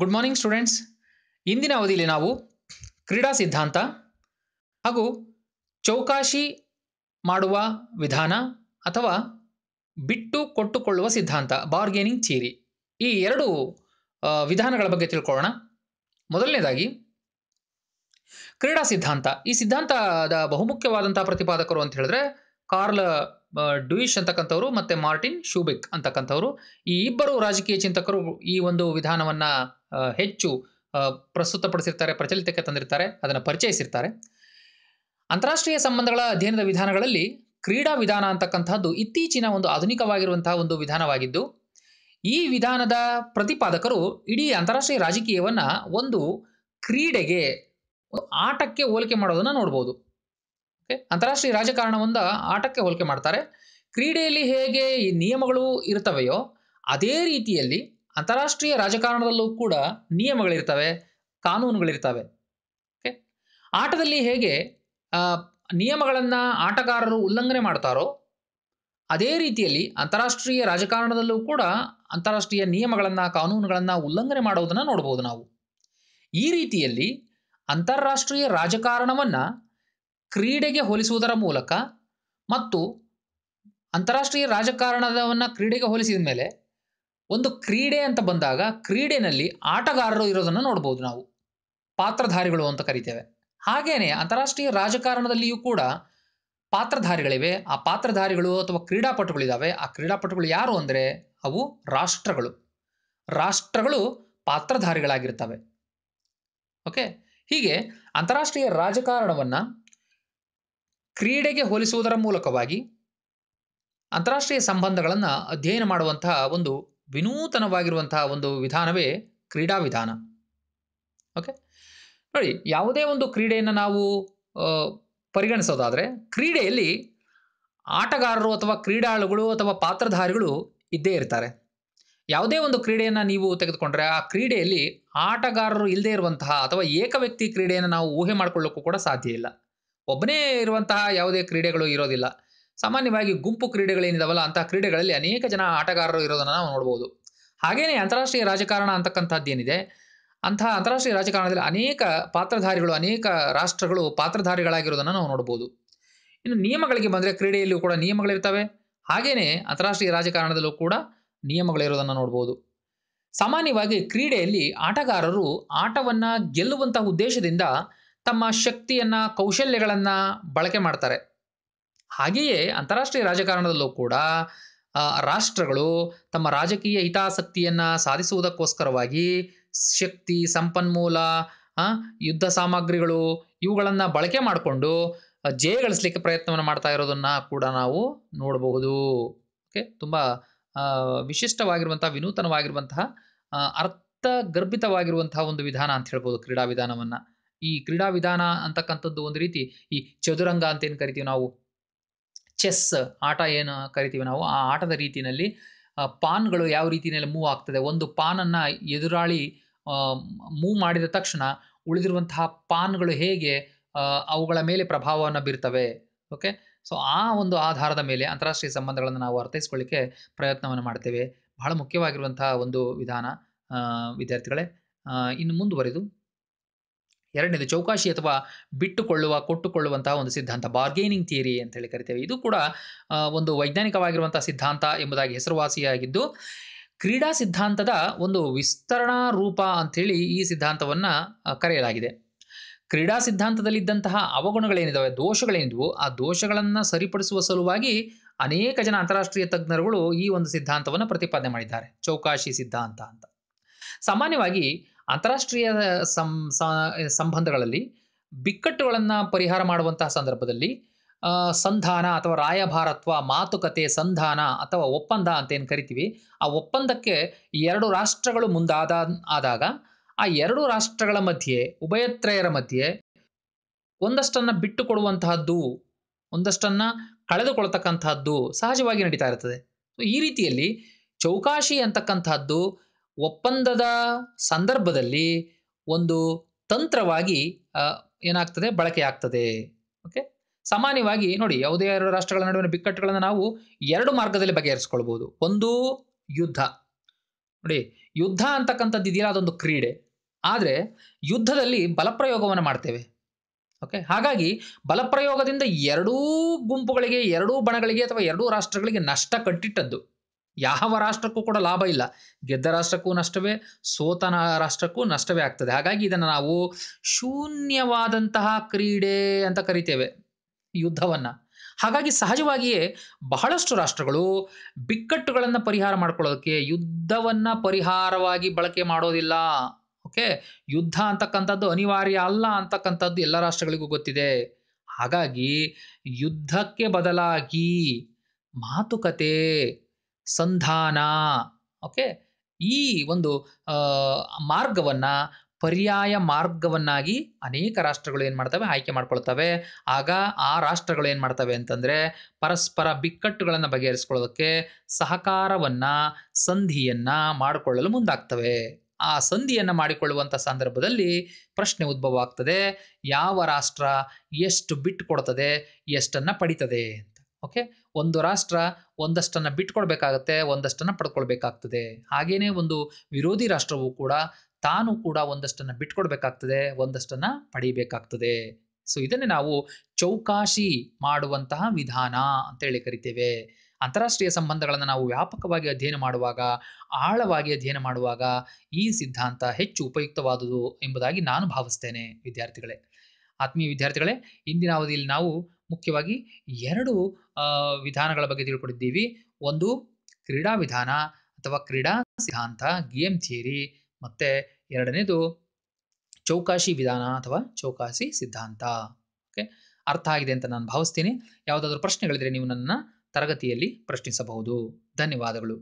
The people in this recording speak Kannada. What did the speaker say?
ಗುಡ್ ಮಾರ್ನಿಂಗ್ ಸ್ಟೂಡೆಂಟ್ಸ್ ಇಂದಿನ ಅವಧಿಯಲ್ಲಿ ನಾವು ಕ್ರೀಡಾ ಸಿದ್ಧಾಂತ ಹಾಗೂ ಚೌಕಾಶಿ ಮಾಡುವ ವಿಧಾನ ಅಥವಾ ಬಿಟ್ಟು ಕೊಟ್ಟುಕೊಳ್ಳುವ ಸಿದ್ಧಾಂತ ಬಾರ್ಗೇನಿಂಗ್ ಚೀರಿ ಈ ಎರಡು ವಿಧಾನಗಳ ಬಗ್ಗೆ ತಿಳ್ಕೊಳ್ಳೋಣ ಮೊದಲನೇದಾಗಿ ಕ್ರೀಡಾ ಸಿದ್ಧಾಂತ ಈ ಸಿದ್ಧಾಂತದ ಬಹುಮುಖ್ಯವಾದಂಥ ಪ್ರತಿಪಾದಕರು ಅಂತ ಹೇಳಿದ್ರೆ ಕಾರ್ಲ್ ಡುಯಿಶ್ ಅಂತಕ್ಕಂಥವ್ರು ಮತ್ತು ಮಾರ್ಟಿನ್ ಶೂಬೆಕ್ ಅಂತಕ್ಕಂಥವ್ರು ಈ ಇಬ್ಬರು ರಾಜಕೀಯ ಚಿಂತಕರು ಈ ಒಂದು ವಿಧಾನವನ್ನು ಹೆಚ್ಚು ಪ್ರಸ್ತುತಪಡಿಸಿರ್ತಾರೆ ಪ್ರಚಲಿತಕ್ಕೆ ತಂದಿರ್ತಾರೆ ಅದನ್ನು ಪರಿಚಯಿಸಿರ್ತಾರೆ ಅಂತಾರಾಷ್ಟ್ರೀಯ ಸಂಬಂಧಗಳ ಅಧ್ಯಯನದ ವಿಧಾನಗಳಲ್ಲಿ ಕ್ರೀಡಾ ವಿಧಾನ ಅಂತಕ್ಕಂಥದ್ದು ಇತ್ತೀಚಿನ ಒಂದು ಆಧುನಿಕವಾಗಿರುವಂತಹ ಒಂದು ವಿಧಾನವಾಗಿದ್ದು ಈ ವಿಧಾನದ ಪ್ರತಿಪಾದಕರು ಇಡೀ ಅಂತಾರಾಷ್ಟ್ರೀಯ ರಾಜಕೀಯವನ್ನು ಒಂದು ಕ್ರೀಡೆಗೆ ಆಟಕ್ಕೆ ಹೋಲಿಕೆ ಮಾಡೋದನ್ನು ನೋಡ್ಬೋದು ಅಂತಾರಾಷ್ಟ್ರೀಯ ರಾಜಕಾರಣವೊಂದ ಆಟಕ್ಕೆ ಹೋಲಿಕೆ ಮಾಡ್ತಾರೆ ಕ್ರೀಡೆಯಲ್ಲಿ ಹೇಗೆ ಈ ನಿಯಮಗಳು ಇರ್ತವೆಯೋ ಅದೇ ರೀತಿಯಲ್ಲಿ ಅಂತಾರಾಷ್ಟ್ರೀಯ ರಾಜಕಾರಣದಲ್ಲೂ ಕೂಡ ನಿಯಮಗಳಿರ್ತವೆ ಕಾನೂನುಗಳಿರ್ತವೆ ಓಕೆ ಆಟದಲ್ಲಿ ಹೇಗೆ ನಿಯಮಗಳನ್ನು ಆಟಗಾರರು ಉಲ್ಲಂಘನೆ ಮಾಡ್ತಾರೋ ಅದೇ ರೀತಿಯಲ್ಲಿ ಅಂತಾರಾಷ್ಟ್ರೀಯ ರಾಜಕಾರಣದಲ್ಲೂ ಕೂಡ ಅಂತಾರಾಷ್ಟ್ರೀಯ ನಿಯಮಗಳನ್ನು ಕಾನೂನುಗಳನ್ನು ಉಲ್ಲಂಘನೆ ಮಾಡೋದನ್ನ ನೋಡ್ಬೋದು ನಾವು ಈ ರೀತಿಯಲ್ಲಿ ಅಂತಾರಾಷ್ಟ್ರೀಯ ರಾಜಕಾರಣವನ್ನ ಕ್ರೀಡೆಗೆ ಹೋಲಿಸುವುದರ ಮೂಲಕ ಮತ್ತು ಅಂತಾರಾಷ್ಟ್ರೀಯ ರಾಜಕಾರಣದವನ್ನು ಕ್ರೀಡೆಗೆ ಹೋಲಿಸಿದ ಮೇಲೆ ಒಂದು ಕ್ರೀಡೆ ಅಂತ ಬಂದಾಗ ಕ್ರೀಡೆನಲ್ಲಿ ಆಟಗಾರರು ಇರೋದನ್ನು ನೋಡ್ಬೋದು ನಾವು ಪಾತ್ರಧಾರಿಗಳು ಅಂತ ಕರಿತೇವೆ ಹಾಗೇನೆ ಅಂತಾರಾಷ್ಟ್ರೀಯ ರಾಜಕಾರಣದಲ್ಲಿಯೂ ಕೂಡ ಪಾತ್ರಧಾರಿಗಳಿವೆ ಆ ಪಾತ್ರಧಾರಿಗಳು ಅಥವಾ ಕ್ರೀಡಾಪಟುಗಳಿದ್ದಾವೆ ಆ ಕ್ರೀಡಾಪಟುಗಳು ಯಾರು ಅಂದರೆ ಅವು ರಾಷ್ಟ್ರಗಳು ರಾಷ್ಟ್ರಗಳು ಪಾತ್ರಧಾರಿಗಳಾಗಿರ್ತವೆ ಓಕೆ ಹೀಗೆ ಅಂತಾರಾಷ್ಟ್ರೀಯ ರಾಜಕಾರಣವನ್ನು ಕ್ರೀಡೆಗೆ ಹೋಲಿಸುವುದರ ಮೂಲಕವಾಗಿ ಅಂತಾರಾಷ್ಟ್ರೀಯ ಸಂಬಂಧಗಳನ್ನು ಅಧ್ಯಯನ ಮಾಡುವಂತಹ ಒಂದು ವಿನೂತನವಾಗಿರುವಂತಹ ಒಂದು ವಿಧಾನವೇ ಕ್ರೀಡಾ ವಿಧಾನ ಓಕೆ ನೋಡಿ ಯಾವುದೇ ಒಂದು ಕ್ರೀಡೆಯನ್ನು ನಾವು ಪರಿಗಣಿಸೋದಾದರೆ ಕ್ರೀಡೆಯಲ್ಲಿ ಆಟಗಾರರು ಅಥವಾ ಕ್ರೀಡಾಳುಗಳು ಅಥವಾ ಪಾತ್ರಧಾರಿಗಳು ಇದ್ದೇ ಇರ್ತಾರೆ ಯಾವುದೇ ಒಂದು ಕ್ರೀಡೆಯನ್ನು ನೀವು ತೆಗೆದುಕೊಂಡ್ರೆ ಆ ಕ್ರೀಡೆಯಲ್ಲಿ ಆಟಗಾರರು ಇಲ್ಲದೇ ಇರುವಂತಹ ಅಥವಾ ಏಕ ವ್ಯಕ್ತಿ ಕ್ರೀಡೆಯನ್ನು ನಾವು ಊಹೆ ಮಾಡಿಕೊಳ್ಳೋಕ್ಕೂ ಕೂಡ ಸಾಧ್ಯ ಇಲ್ಲ ಒಬ್ಬನೇ ಇರುವಂತಹ ಯಾವುದೇ ಕ್ರೀಡೆಗಳು ಇರೋದಿಲ್ಲ ಸಾಮಾನ್ಯವಾಗಿ ಗುಂಪು ಕ್ರೀಡೆಗಳೇನಿದಾವಲ್ಲ ಅಂತಹ ಕ್ರೀಡೆಗಳಲ್ಲಿ ಅನೇಕ ಜನ ಆಟಗಾರರು ಇರೋದನ್ನು ನಾವು ನೋಡ್ಬೋದು ಹಾಗೆಯೇ ಅಂತಾರಾಷ್ಟ್ರೀಯ ರಾಜಕಾರಣ ಏನಿದೆ ಅಂತಹ ಅಂತಾರಾಷ್ಟ್ರೀಯ ರಾಜಕಾರಣದಲ್ಲಿ ಅನೇಕ ಪಾತ್ರಧಾರಿಗಳು ಅನೇಕ ರಾಷ್ಟ್ರಗಳು ಪಾತ್ರಧಾರಿಗಳಾಗಿರೋದನ್ನು ನಾವು ನೋಡ್ಬೋದು ಇನ್ನು ನಿಯಮಗಳಿಗೆ ಬಂದರೆ ಕ್ರೀಡೆಯಲ್ಲೂ ಕೂಡ ನಿಯಮಗಳಿರ್ತವೆ ಹಾಗೆಯೇ ಅಂತಾರಾಷ್ಟ್ರೀಯ ರಾಜಕಾರಣದಲ್ಲೂ ಕೂಡ ನಿಯಮಗಳಿರೋದನ್ನು ನೋಡ್ಬೋದು ಸಾಮಾನ್ಯವಾಗಿ ಕ್ರೀಡೆಯಲ್ಲಿ ಆಟಗಾರರು ಆಟವನ್ನು ಗೆಲ್ಲುವಂತಹ ಉದ್ದೇಶದಿಂದ ತಮ್ಮ ಶಕ್ತಿಯನ್ನು ಕೌಶಲ್ಯಗಳನ್ನು ಬಳಕೆ ಮಾಡ್ತಾರೆ ಹಾಗೆಯೇ ಅಂತಾರಾಷ್ಟ್ರೀಯ ರಾಜಕಾರಣದಲ್ಲೂ ಕೂಡ ರಾಷ್ಟ್ರಗಳು ತಮ್ಮ ರಾಜಕೀಯ ಹಿತಾಸಕ್ತಿಯನ್ನು ಸಾಧಿಸುವುದಕ್ಕೋಸ್ಕರವಾಗಿ ಶಕ್ತಿ ಸಂಪನ್ಮೂಲ ಯುದ್ಧ ಸಾಮಗ್ರಿಗಳು ಇವುಗಳನ್ನು ಬಳಕೆ ಮಾಡಿಕೊಂಡು ಜಯ ಗಳಿಸ್ಲಿಕ್ಕೆ ಪ್ರಯತ್ನವನ್ನು ಮಾಡ್ತಾ ಇರೋದನ್ನು ಕೂಡ ನಾವು ನೋಡಬಹುದು ಓಕೆ ತುಂಬ ವಿಶಿಷ್ಟವಾಗಿರುವಂತಹ ವಿನೂತನವಾಗಿರುವಂತಹ ಅರ್ಥಗರ್ಭಿತವಾಗಿರುವಂತಹ ಒಂದು ವಿಧಾನ ಅಂತ ಹೇಳ್ಬೋದು ಕ್ರೀಡಾ ವಿಧಾನವನ್ನು ಈ ಕ್ರೀಡಾ ವಿಧಾನ ಅಂತಕ್ಕಂಥದ್ದು ಒಂದು ರೀತಿ ಈ ಚದುರಂಗ ಅಂತ ಏನು ಕರಿತೀವಿ ನಾವು ಚೆಸ್ ಆಟ ಏನು ಕರಿತೀವಿ ನಾವು ಆ ಆಟದ ರೀತಿಯಲ್ಲಿ ಪಾನ್ಗಳು ಯಾವ ರೀತಿಯಲ್ಲಿ ಮೂವ್ ಆಗ್ತದೆ ಒಂದು ಪಾನನ್ನು ಎದುರಾಳಿ ಮೂವ್ ಮಾಡಿದ ತಕ್ಷಣ ಉಳಿದಿರುವಂತಹ ಪಾನ್ಗಳು ಹೇಗೆ ಅವುಗಳ ಮೇಲೆ ಪ್ರಭಾವವನ್ನು ಬೀರ್ತವೆ ಓಕೆ ಸೊ ಆ ಒಂದು ಆಧಾರದ ಮೇಲೆ ಅಂತಾರಾಷ್ಟ್ರೀಯ ಸಂಬಂಧಗಳನ್ನು ನಾವು ಅರ್ಥೈಸ್ಕೊಳ್ಳಿಕ್ಕೆ ಪ್ರಯತ್ನವನ್ನು ಮಾಡ್ತೇವೆ ಬಹಳ ಮುಖ್ಯವಾಗಿರುವಂತಹ ಒಂದು ವಿಧಾನ ವಿದ್ಯಾರ್ಥಿಗಳೇ ಇನ್ನು ಮುಂದುವರೆದು ಎರಡನೇದು ಚೌಕಾಶಿ ಅಥವಾ ಬಿಟ್ಟುಕೊಳ್ಳುವ ಕೊಟ್ಟುಕೊಳ್ಳುವಂತಹ ಒಂದು ಸಿದ್ಧಾಂತ ಬಾರ್ಗೇನಿಂಗ್ ಥಿಯರಿ ಅಂತ ಹೇಳಿ ಕರಿತೇವೆ ಇದು ಕೂಡ ಒಂದು ವೈಜ್ಞಾನಿಕವಾಗಿರುವಂತಹ ಸಿದ್ಧಾಂತ ಎಂಬುದಾಗಿ ಹೆಸರುವಾಸಿಯಾಗಿದ್ದು ಕ್ರೀಡಾ ಸಿದ್ಧಾಂತದ ಒಂದು ವಿಸ್ತರಣಾ ರೂಪ ಅಂಥೇಳಿ ಈ ಸಿದ್ಧಾಂತವನ್ನು ಕರೆಯಲಾಗಿದೆ ಕ್ರೀಡಾ ಸಿದ್ಧಾಂತದಲ್ಲಿದ್ದಂತಹ ಅವಗುಣಗಳೇನಿದ್ದಾವೆ ದೋಷಗಳೇನಿದ್ವು ಆ ದೋಷಗಳನ್ನು ಸರಿಪಡಿಸುವ ಸಲುವಾಗಿ ಅನೇಕ ಜನ ಅಂತಾರಾಷ್ಟ್ರೀಯ ತಜ್ಞರುಗಳು ಈ ಒಂದು ಸಿದ್ಧಾಂತವನ್ನು ಪ್ರತಿಪಾದನೆ ಮಾಡಿದ್ದಾರೆ ಚೌಕಾಶಿ ಸಿದ್ಧಾಂತ ಅಂತ ಸಾಮಾನ್ಯವಾಗಿ ಅಂತಾರಾಷ್ಟ್ರೀಯ ಸಂಬಂಧಗಳಲ್ಲಿ ಬಿಕ್ಕಟ್ಟುಗಳನ್ನು ಪರಿಹಾರ ಮಾಡುವಂತಹ ಸಂದರ್ಭದಲ್ಲಿ ಸಂಧಾನ ಅಥವಾ ರಾಯಭಾರತ್ವ ಮಾತುಕತೆ ಸಂಧಾನ ಅಥವಾ ಒಪ್ಪಂದ ಅಂತ ಏನು ಕರಿತೀವಿ ಆ ಒಪ್ಪಂದಕ್ಕೆ ಎರಡು ರಾಷ್ಟ್ರಗಳು ಮುಂದಾದ ಆದಾಗ ಆ ಎರಡು ರಾಷ್ಟ್ರಗಳ ಮಧ್ಯೆ ಉಭಯತ್ರಯರ ಮಧ್ಯೆ ಒಂದಷ್ಟನ್ನು ಬಿಟ್ಟುಕೊಡುವಂತಹದ್ದು ಒಂದಷ್ಟನ್ನು ಕಳೆದುಕೊಳ್ತಕ್ಕಂತಹದ್ದು ಸಹಜವಾಗಿ ನಡೀತಾ ಇರ್ತದೆ ಈ ರೀತಿಯಲ್ಲಿ ಚೌಕಾಶಿ ಅಂತಕ್ಕಂಥದ್ದು ಒಪ್ಪಂದದ ಸಂದರ್ಭದಲ್ಲಿ ಒಂದು ತಂತ್ರವಾಗಿ ಏನಾಗ್ತದೆ ಬಳಕೆ ಆಗ್ತದೆ ಓಕೆ ಸಾಮಾನ್ಯವಾಗಿ ನೋಡಿ ಯಾವುದೇ ಎರಡು ರಾಷ್ಟ್ರಗಳ ನಡುವಿನ ಬಿಕ್ಕಟ್ಟುಗಳನ್ನು ನಾವು ಎರಡು ಮಾರ್ಗದಲ್ಲಿ ಬಗೆಹರಿಸಿಕೊಳ್ಬಹುದು ಒಂದು ಯುದ್ಧ ನೋಡಿ ಯುದ್ಧ ಅಂತಕ್ಕಂಥದ್ದು ಇದೆಯಲ್ಲ ಅದೊಂದು ಕ್ರೀಡೆ ಆದರೆ ಯುದ್ಧದಲ್ಲಿ ಬಲಪ್ರಯೋಗವನ್ನು ಮಾಡ್ತೇವೆ ಓಕೆ ಹಾಗಾಗಿ ಬಲಪ್ರಯೋಗದಿಂದ ಎರಡೂ ಗುಂಪುಗಳಿಗೆ ಎರಡೂ ಬಣಗಳಿಗೆ ಅಥವಾ ಎರಡೂ ರಾಷ್ಟ್ರಗಳಿಗೆ ನಷ್ಟ ಕಟ್ಟಿಟ್ಟದ್ದು ಯಾವ ರಾಷ್ಟ್ರಕ್ಕೂ ಕೂಡ ಲಾಭ ಇಲ್ಲ ಗೆದ್ದ ರಾಷ್ಟ್ರಕ್ಕೂ ನಷ್ಟವೇ ಸೋತನ ರಾಷ್ಟ್ರಕ್ಕೂ ನಷ್ಟವೇ ಆಗ್ತದೆ ಹಾಗಾಗಿ ಇದನ್ನು ನಾವು ಶೂನ್ಯವಾದಂತಹ ಕ್ರೀಡೆ ಅಂತ ಕರಿತೇವೆ ಯುದ್ಧವನ್ನು ಹಾಗಾಗಿ ಸಹಜವಾಗಿಯೇ ಬಹಳಷ್ಟು ರಾಷ್ಟ್ರಗಳು ಬಿಕ್ಕಟ್ಟುಗಳನ್ನು ಪರಿಹಾರ ಮಾಡ್ಕೊಳ್ಳೋದಕ್ಕೆ ಯುದ್ಧವನ್ನು ಪರಿಹಾರವಾಗಿ ಬಳಕೆ ಮಾಡೋದಿಲ್ಲ ಓಕೆ ಯುದ್ಧ ಅಂತಕ್ಕಂಥದ್ದು ಅನಿವಾರ್ಯ ಅಲ್ಲ ಅಂತಕ್ಕಂಥದ್ದು ಎಲ್ಲ ರಾಷ್ಟ್ರಗಳಿಗೂ ಗೊತ್ತಿದೆ ಹಾಗಾಗಿ ಯುದ್ಧಕ್ಕೆ ಬದಲಾಗಿ ಮಾತುಕತೆ ಸಂಧಾನ ಓಕೆ ಈ ಒಂದು ಮಾರ್ಗವನ್ನು ಪರ್ಯಾಯ ಮಾರ್ಗವನ್ನಾಗಿ ಅನೇಕ ರಾಷ್ಟ್ರಗಳು ಏನು ಮಾಡ್ತವೆ ಆಯ್ಕೆ ಮಾಡ್ಕೊಳ್ತವೆ ಆಗ ಆ ರಾಷ್ಟ್ರಗಳು ಏನು ಮಾಡ್ತವೆ ಅಂತಂದರೆ ಪರಸ್ಪರ ಬಿಕ್ಕಟ್ಟುಗಳನ್ನು ಬಗೆಹರಿಸ್ಕೊಳ್ಳೋದಕ್ಕೆ ಸಹಕಾರವನ್ನು ಸಂಧಿಯನ್ನು ಮಾಡಿಕೊಳ್ಳಲು ಮುಂದಾಗ್ತವೆ ಆ ಸಂಧಿಯನ್ನು ಮಾಡಿಕೊಳ್ಳುವಂಥ ಸಂದರ್ಭದಲ್ಲಿ ಪ್ರಶ್ನೆ ಉದ್ಭವ ಆಗ್ತದೆ ಯಾವ ರಾಷ್ಟ್ರ ಎಷ್ಟು ಬಿಟ್ಟು ಕೊಡ್ತದೆ ಎಷ್ಟನ್ನು ಪಡಿತದೆ ಓಕೆ ಒಂದು ರಾಷ್ಟ್ರ ಒಂದಷ್ಟನ್ನು ಬಿಟ್ಕೊಡ್ಬೇಕಾಗತ್ತೆ ಒಂದಷ್ಟನ್ನು ಪಡ್ಕೊಳ್ಬೇಕಾಗ್ತದೆ ಹಾಗೆಯೇ ಒಂದು ವಿರೋಧಿ ರಾಷ್ಟ್ರವು ಕೂಡ ತಾನು ಕೂಡ ಒಂದಷ್ಟನ್ನು ಬಿಟ್ಕೊಡ್ಬೇಕಾಗ್ತದೆ ಒಂದಷ್ಟನ್ನು ಪಡೀಬೇಕಾಗ್ತದೆ ಸೊ ಇದನ್ನೇ ನಾವು ಚೌಕಾಶಿ ಮಾಡುವಂತಹ ವಿಧಾನ ಅಂತೇಳಿ ಕರಿತೇವೆ ಅಂತಾರಾಷ್ಟ್ರೀಯ ಸಂಬಂಧಗಳನ್ನು ನಾವು ವ್ಯಾಪಕವಾಗಿ ಅಧ್ಯಯನ ಮಾಡುವಾಗ ಆಳವಾಗಿ ಅಧ್ಯಯನ ಮಾಡುವಾಗ ಈ ಸಿದ್ಧಾಂತ ಹೆಚ್ಚು ಉಪಯುಕ್ತವಾದುದು ಎಂಬುದಾಗಿ ನಾನು ಭಾವಿಸ್ತೇನೆ ವಿದ್ಯಾರ್ಥಿಗಳೇ ಆತ್ಮೀಯ ವಿದ್ಯಾರ್ಥಿಗಳೇ ಇಂದಿನ ಅವಧಿಯಲ್ಲಿ ನಾವು ಮುಖ್ಯವಾಗಿ ಎರಡು ವಿಧಾನಗಳ ಬಗ್ಗೆ ತಿಳ್ಕೊಂಡಿದ್ದೀವಿ ಒಂದು ಕ್ರೀಡಾ ವಿಧಾನ ಅಥವಾ ಕ್ರೀಡಾ ಸಿದ್ಧಾಂತ ಗೇಮ್ ಥಿಯರಿ ಮತ್ತು ಎರಡನೇದು ಚೌಕಾಶಿ ವಿಧಾನ ಅಥವಾ ಚೌಕಾಸಿ ಸಿದ್ಧಾಂತ ಓಕೆ ಅರ್ಥ ಆಗಿದೆ ಅಂತ ನಾನು ಭಾವಿಸ್ತೀನಿ ಯಾವುದಾದ್ರೂ ಪ್ರಶ್ನೆಗಳಿದ್ರೆ ನೀವು ನನ್ನ ತರಗತಿಯಲ್ಲಿ ಪ್ರಶ್ನಿಸಬಹುದು ಧನ್ಯವಾದಗಳು